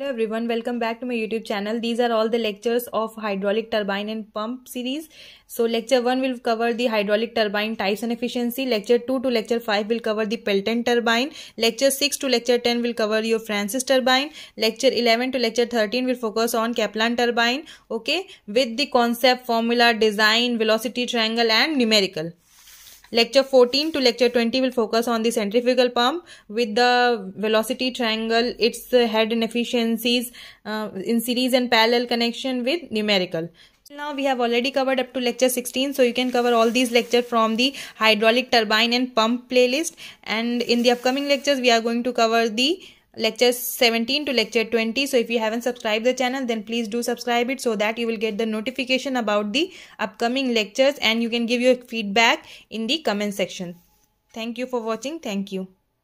Hello everyone, welcome back to my YouTube channel. These are all the lectures of hydraulic turbine and pump series. So lecture 1 will cover the hydraulic turbine types and efficiency. Lecture 2 to lecture 5 will cover the Pelton turbine. Lecture 6 to lecture 10 will cover your Francis turbine. Lecture 11 to lecture 13 will focus on Kaplan turbine. Okay, with the concept, formula, design, velocity triangle and numerical. Lecture 14 to lecture 20 will focus on the centrifugal pump with the velocity triangle, its uh, head inefficiencies uh, in series and parallel connection with numerical. Now we have already covered up to lecture 16 so you can cover all these lectures from the hydraulic turbine and pump playlist and in the upcoming lectures we are going to cover the lecture 17 to lecture 20 so if you haven't subscribed the channel then please do subscribe it so that you will get the notification about the upcoming lectures and you can give your feedback in the comment section thank you for watching thank you